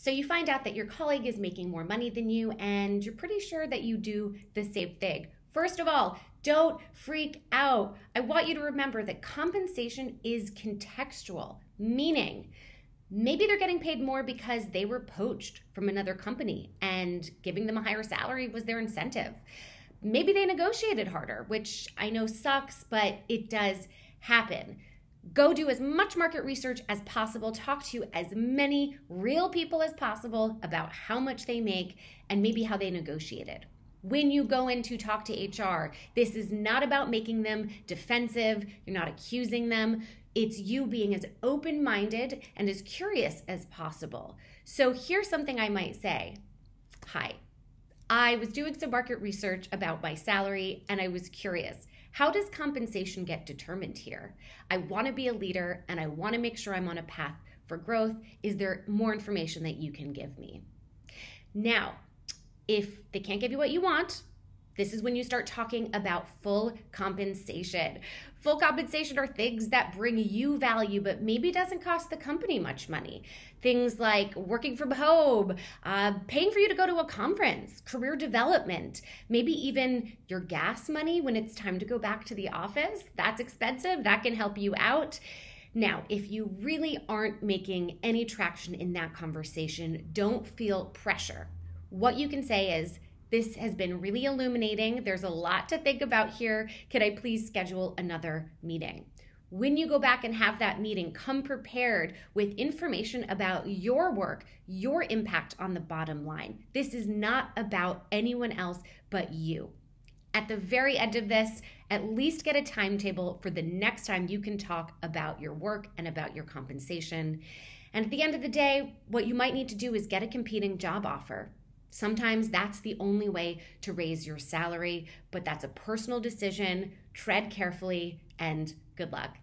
So you find out that your colleague is making more money than you, and you're pretty sure that you do the same thing. First of all, don't freak out. I want you to remember that compensation is contextual, meaning maybe they're getting paid more because they were poached from another company and giving them a higher salary was their incentive. Maybe they negotiated harder, which I know sucks, but it does happen. Go do as much market research as possible. Talk to as many real people as possible about how much they make and maybe how they negotiated. When you go in to talk to HR, this is not about making them defensive, you're not accusing them. It's you being as open minded and as curious as possible. So here's something I might say Hi, I was doing some market research about my salary and I was curious. How does compensation get determined here? I want to be a leader and I want to make sure I'm on a path for growth. Is there more information that you can give me? Now, if they can't give you what you want, this is when you start talking about full compensation. Full compensation are things that bring you value, but maybe doesn't cost the company much money. Things like working from home, uh, paying for you to go to a conference, career development, maybe even your gas money when it's time to go back to the office. That's expensive, that can help you out. Now, if you really aren't making any traction in that conversation, don't feel pressure. What you can say is, this has been really illuminating. There's a lot to think about here. Could I please schedule another meeting? When you go back and have that meeting, come prepared with information about your work, your impact on the bottom line. This is not about anyone else but you. At the very end of this, at least get a timetable for the next time you can talk about your work and about your compensation. And at the end of the day, what you might need to do is get a competing job offer Sometimes that's the only way to raise your salary, but that's a personal decision. Tread carefully and good luck.